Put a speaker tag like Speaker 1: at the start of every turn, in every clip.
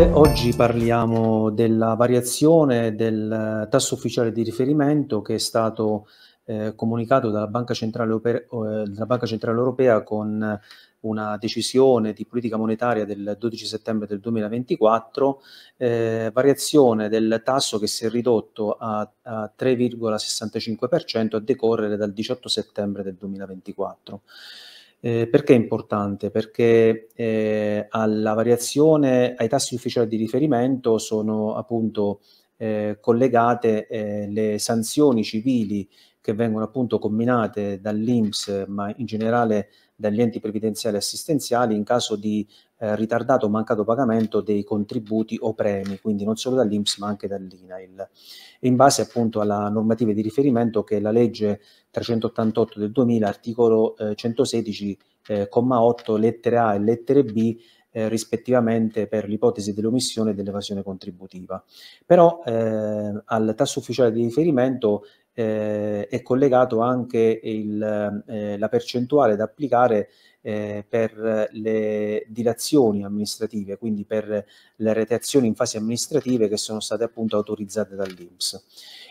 Speaker 1: Salve, oggi parliamo della variazione del eh, tasso ufficiale di riferimento che è stato eh, comunicato dalla Banca, Europea, eh, dalla Banca, Centrale Europea con una decisione di politica monetaria del 12 settembre del 2024, eh, variazione del tasso che si è ridotto a, a 3,65% a decorrere dal 18 settembre del 2024. Eh, perché è importante? Perché eh, alla variazione, ai tassi ufficiali di riferimento sono appunto eh, collegate eh, le sanzioni civili che vengono appunto combinate dall'Inps, ma in generale dagli enti previdenziali e assistenziali in caso di eh, ritardato o mancato pagamento dei contributi o premi, quindi non solo dall'Inps ma anche dall'INAIL, in base appunto alla normativa di riferimento che è la legge 388 del 2000, articolo eh, 116, eh, comma 8, lettere A e lettere B, eh, rispettivamente per l'ipotesi dell'omissione e dell'evasione contributiva. Però eh, al tasso ufficiale di riferimento eh, è collegato anche il, eh, la percentuale da applicare eh, per le dilazioni amministrative, quindi per le reteazioni in fasi amministrative che sono state appunto autorizzate dall'Inps.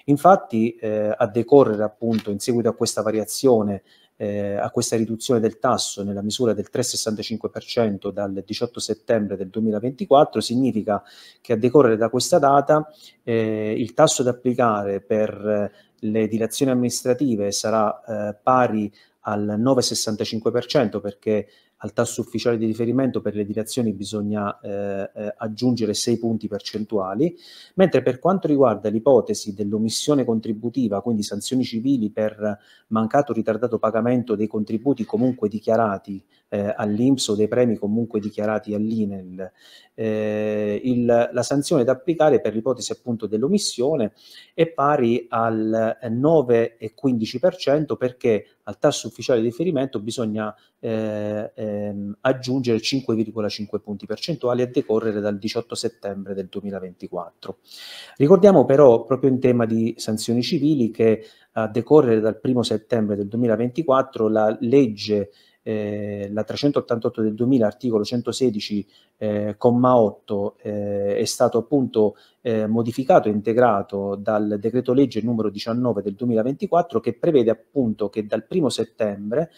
Speaker 1: Infatti eh, a decorrere appunto in seguito a questa variazione eh, a questa riduzione del tasso nella misura del 3,65% dal 18 settembre del 2024 significa che a decorrere da questa data eh, il tasso da applicare per le dilazioni amministrative sarà eh, pari al 9,65% perché al tasso ufficiale di riferimento per le direzioni bisogna eh, eh aggiungere 6 punti percentuali, mentre per quanto riguarda l'ipotesi dell'omissione contributiva, quindi sanzioni civili per mancato o ritardato pagamento dei contributi comunque dichiarati eh, all'Inps o dei premi comunque dichiarati all'Inel, eh, il, la sanzione da applicare per l'ipotesi appunto dell'omissione è pari al 9,15% perché al tasso ufficiale di riferimento bisogna eh, ehm, aggiungere 5,5 punti percentuali a decorrere dal 18 settembre del 2024. Ricordiamo però, proprio in tema di sanzioni civili, che a decorrere dal 1 settembre del 2024 la legge eh, la 388 del 2000, articolo 116, eh, comma 8, eh, è stato appunto eh, modificato e integrato dal decreto legge numero 19 del 2024 che prevede appunto che dal 1 settembre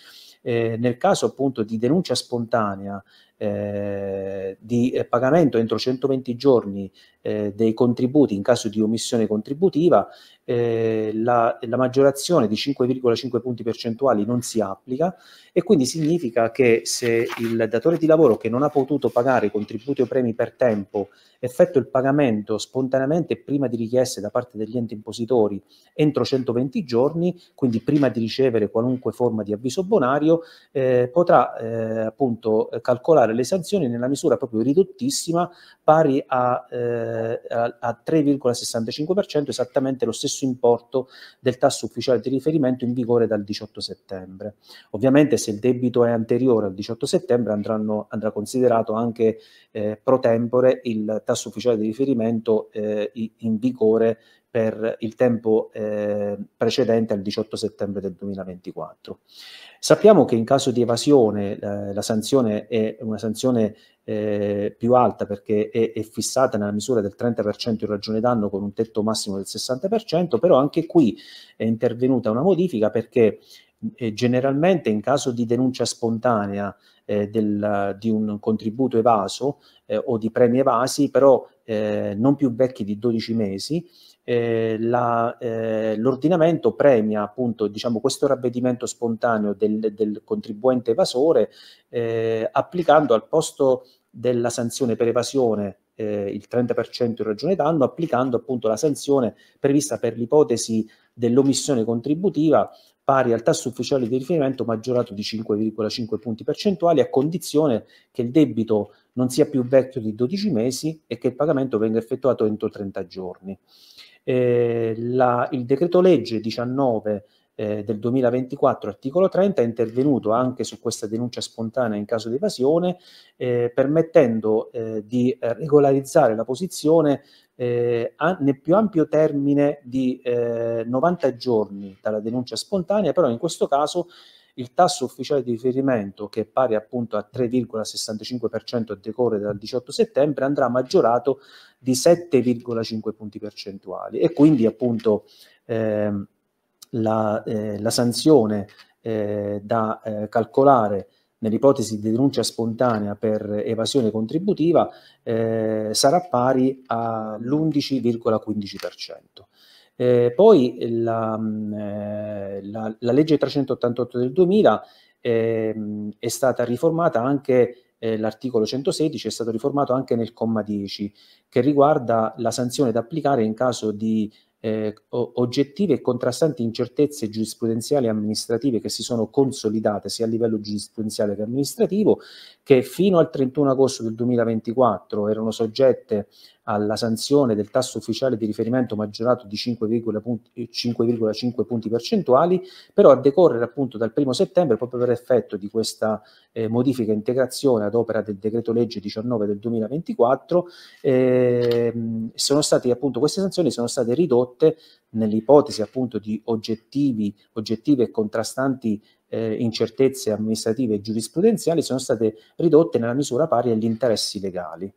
Speaker 1: eh, nel caso appunto di denuncia spontanea eh, di pagamento entro 120 giorni eh, dei contributi in caso di omissione contributiva, eh, la, la, maggiorazione di 5,5 punti percentuali non si applica e quindi significa che se il datore di lavoro che non ha potuto pagare i contributi o premi per tempo effettua il pagamento spontaneamente prima di richieste da parte degli enti impositori entro 120 giorni, quindi prima di ricevere qualunque forma di avviso bonario, eh, potrà eh, appunto calcolare le sanzioni nella misura proprio ridottissima pari a eh, eh, a 3,65%, esattamente lo stesso importo del tasso ufficiale di riferimento in vigore dal 18 settembre. Ovviamente se il debito è anteriore al 18 settembre andranno, andrà considerato anche eh, pro tempore il tasso ufficiale di riferimento eh, in vigore per il tempo eh, precedente al 18 settembre del 2024. Sappiamo che in caso di evasione eh, la sanzione è una sanzione eh, più alta perché è, è, fissata nella misura del 30% in ragione d'anno con un tetto massimo del 60%, però anche qui è intervenuta una modifica perché eh, generalmente in caso di denuncia spontanea eh, del, di un contributo evaso eh, o di premi evasi, però non più vecchi di 12 mesi, eh, la, eh, l'ordinamento premia appunto diciamo, questo ravvedimento spontaneo del, del contribuente evasore eh, applicando al posto della sanzione per evasione eh, il 30% in ragione d'anno, applicando appunto la sanzione prevista per l'ipotesi dell'omissione contributiva pari al tasso ufficiale di riferimento maggiorato di 5,5 punti percentuali a condizione che il debito non sia più vecchio di 12 mesi e che il pagamento venga effettuato entro 30 giorni. Eh, la, il decreto legge 19 eh, del 2024, articolo 30, è intervenuto anche su questa denuncia spontanea in caso di evasione, eh, permettendo eh, di eh, regolarizzare la posizione eh, a, nel più ampio termine di 90 giorni dalla denuncia spontanea, però in questo caso il tasso ufficiale di riferimento, che è pari appunto a 3,65% a decorre dal 18 settembre, andrà maggiorato di 7,5 punti percentuali e quindi appunto eh, la, eh, la, sanzione eh, da eh, calcolare nell'ipotesi di denuncia spontanea per evasione contributiva eh, sarà pari all'11,15%. Eh, poi la, mm, eh, la, la, legge 388 del 2000 eh, è stata riformata anche eh, l'articolo 116 è stato riformato anche nel comma 10 che riguarda la sanzione da applicare in caso di eh, oggettive e contrastanti incertezze giurisprudenziali e amministrative che si sono consolidate sia a livello giurisprudenziale che amministrativo, che fino al 31 agosto del 2024 erano soggette alla sanzione del tasso ufficiale di riferimento maggiorato di 5,5 eh, punti percentuali, però a decorrere appunto dal 1 settembre, proprio per effetto di questa eh, modifica e integrazione ad opera del decreto legge 19 del 2024, eh, state, appunto, queste sanzioni sono state ridotte nell'ipotesi appunto di oggettivi, oggettive e contrastanti eh, incertezze amministrative e giurisprudenziali sono state ridotte nella misura pari agli interessi legali.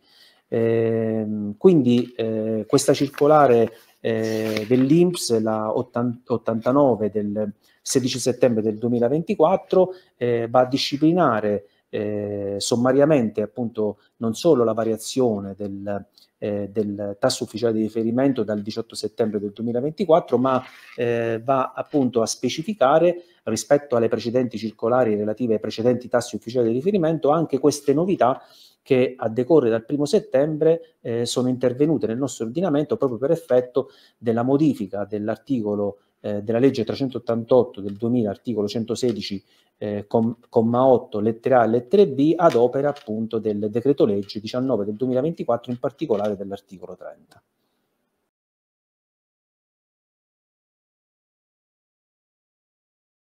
Speaker 1: Eh, quindi eh, questa circolare eh, dell'INPS, la 89 del 16 settembre del 2024, eh, va a disciplinare eh, sommariamente appunto non solo la variazione del, eh, del tasso ufficiale di riferimento dal 18 settembre del 2024, ma eh, va appunto a specificare rispetto alle precedenti circolari relative ai precedenti tassi ufficiali di riferimento anche queste novità che a decorrere dal 1 settembre eh, sono intervenute nel nostro ordinamento proprio per effetto della modifica dell'articolo eh, della legge 388 del 2000, articolo 116, eh, com, comma 8, lettera A e lettera B, ad opera appunto del decreto legge 19 del 2024, in particolare dell'articolo 30.